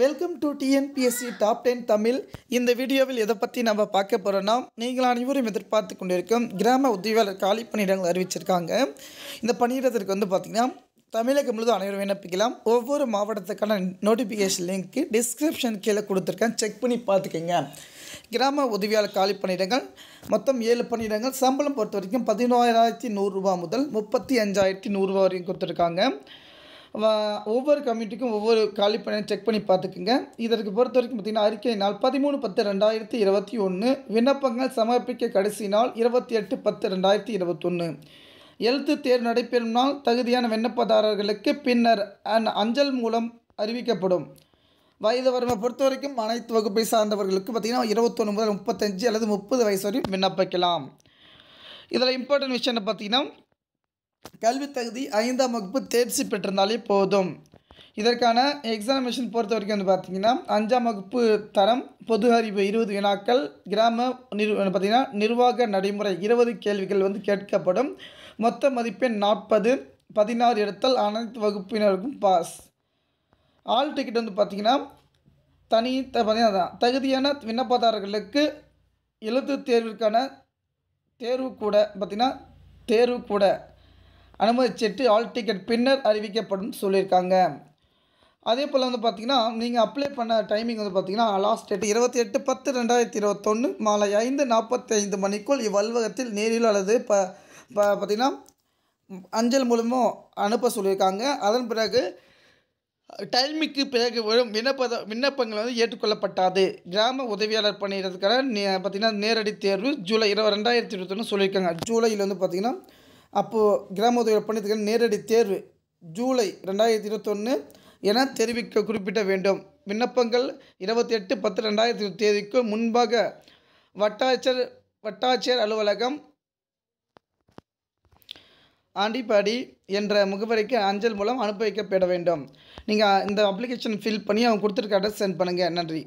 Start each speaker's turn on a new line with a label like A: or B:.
A: welcome to TNPSC top ten Tamil இந்த வீடியோவில் எதை பற்றி நம்ம பார்க்க போகிறோன்னா நீங்கள் அனைவரும் எதிர்பார்த்து கொண்டிருக்கும் கிராம உதவியாளர் காலி பணியிடங்கள் அறிவிச்சிருக்காங்க இந்த பணியிடத்திற்கு வந்து பார்த்திங்கன்னா தமிழகம் முழுவதும் அனைவரும் விண்ணப்பிக்கலாம் ஒவ்வொரு மாவட்டத்துக்கான நோட்டிஃபிகேஷன் லிங்க்கு டிஸ்கிரிப்ஷன் கீழே கொடுத்துருக்கேன் செக் பண்ணி பார்த்துக்கோங்க கிராம உதவியாளர் காலி பணியிடங்கள் மொத்தம் ஏழு பணியிடங்கள் சம்பளம் பொறுத்த வரைக்கும் பதினோராயிரத்தி நூறுரூவா முதல் முப்பத்தி அஞ்சாயிரத்தி நூறுரூவா வரைக்கும் கொடுத்துருக்காங்க ஒவ்வொரு கமிட்டிக்கும் ஒவ்வொரு காலி பணியை செக் பண்ணி பார்த்துக்குங்க இதற்கு பொறுத்த வரைக்கும் பார்த்திங்கன்னா அறிக்கை நாள் பதிமூணு பத்து ரெண்டாயிரத்தி இருபத்தி ஒன்று விண்ணப்பங்கள் சமர்ப்பிக்க கடைசி நாள் இருபத்தி எட்டு பத்து ரெண்டாயிரத்தி இருபத்தொன்று எழுத்து தேர்வு நடைபெறும் நாள் தகுதியான விண்ணப்பதாரர்களுக்கு பின்னர் அஞ்சல் மூலம் அறிவிக்கப்படும் வயது வரம்பை பொறுத்த வரைக்கும் அனைத்து வகுப்பை சார்ந்தவர்களுக்கு பார்த்திங்கன்னா இருபத்தொன்று முதல் முப்பத்தஞ்சு அல்லது முப்பது வயசு வரையும் விண்ணப்பிக்கலாம் இதில் இம்பார்ட்டன்ட் விஷயம் என்ன பார்த்திங்கன்னா கல்வி தகுதி ஐந்தாம் வகுப்பு தேர்ச்சி பெற்றிருந்தாலே போதும் இதற்கான எக்ஸாமினேஷன் பொறுத்த வரைக்கும் வந்து பார்த்திங்கன்னா அஞ்சாம் வகுப்பு தரம் பொது அறிவு இருபது வினாக்கள் கிராம நிர் பார்த்திங்கன்னா நிர்வாக நடைமுறை இருபது கேள்விகள் வந்து கேட்கப்படும் மொத்த மதிப்பெண் நாற்பது பதினாறு எடுத்தல் அனைத்து வகுப்பினருக்கும் பாஸ் ஆல் டிக்கெட் வந்து பார்த்திங்கன்னா தனி பார்த்திங்கன்னா தகுதியான விண்ணப்பதாரர்களுக்கு எழுத்து தேர்விற்கான தேர்வு கூட பார்த்திங்கன்னா தேர்வு கூட அனுமதிச்சிட்டு ஆல் டிக்கெட் பின்னர் அறிவிக்கப்படும் சொல்லியிருக்காங்க அதே போல் வந்து பார்த்திங்கன்னா நீங்கள் அப்ளை பண்ண டைமிங் வந்து பார்த்திங்கன்னா லாஸ்ட் டேட் இருபத்தி எட்டு பத்து ரெண்டாயிரத்தி இருபத்தொன்று மாலை ஐந்து நாற்பத்தைந்து மணிக்குள் இவ்வல்வகத்தில் நேரில் அல்லது ப ப பார்த்திங்கன்னா அஞ்சல் மூலமும் அனுப்ப சொல்லியிருக்காங்க அதன் பிறகு டைமிக்கு பிறகு வரும் விண்ணப்ப விண்ணப்பங்கள் வந்து ஏற்றுக்கொள்ளப்பட்டாது கிராம உதவியாளர் பணியிடத்துக்கான நே பார்த்திங்கன்னா நேரடி தேர்வு ஜூலை இருபது ரெண்டாயிரத்தி இருபத்தொன்று சொல்லியிருக்காங்க ஜூலையில் வந்து பார்த்திங்கன்னா அப்போது கிராம உதவி பணித்துக்கு நேரடி தேர்வு ஜூலை ரெண்டாயிரத்தி இருபத்தொன்று என தெரிவிக்க குறிப்பிட வேண்டும் விண்ணப்பங்கள் இருபத்தி எட்டு பத்து ரெண்டாயிரத்தி இருபது தேதிக்கு முன்பாக வட்டாட்சியர் வட்டாட்சியர் அலுவலகம் ஆண்டிப்பாடி என்ற முகவரிக்கு அஞ்சல் மூலம் அனுப்பி வைக்கப்பட வேண்டும் நீங்கள் இந்த அப்ளிகேஷன் ஃபில் பண்ணி அவங்க கொடுத்துருக்க அட்ரஸ் சென்ட் பண்ணுங்கள் நன்றி